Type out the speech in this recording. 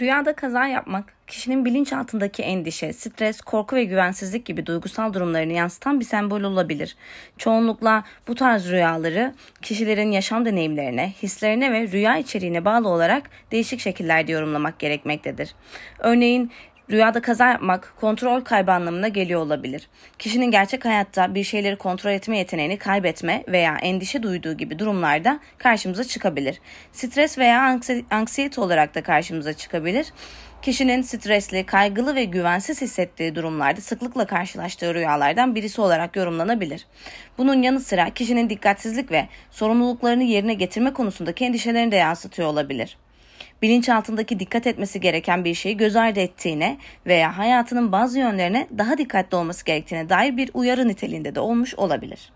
Rüyada kaza yapmak, kişinin bilinçaltındaki endişe, stres, korku ve güvensizlik gibi duygusal durumlarını yansıtan bir sembol olabilir. Çoğunlukla bu tarz rüyaları kişilerin yaşam deneyimlerine, hislerine ve rüya içeriğine bağlı olarak değişik şekillerde yorumlamak gerekmektedir. Örneğin Rüyada kaza yapmak kontrol kaybı anlamına geliyor olabilir. Kişinin gerçek hayatta bir şeyleri kontrol etme yeteneğini kaybetme veya endişe duyduğu gibi durumlarda karşımıza çıkabilir. Stres veya anksiyete anksiyet olarak da karşımıza çıkabilir. Kişinin stresli, kaygılı ve güvensiz hissettiği durumlarda sıklıkla karşılaştığı rüyalardan birisi olarak yorumlanabilir. Bunun yanı sıra kişinin dikkatsizlik ve sorumluluklarını yerine getirme konusundaki endişelerini de yansıtıyor olabilir bilinçaltındaki dikkat etmesi gereken bir şeyi göz ardı ettiğine veya hayatının bazı yönlerine daha dikkatli olması gerektiğine dair bir uyarı niteliğinde de olmuş olabilir.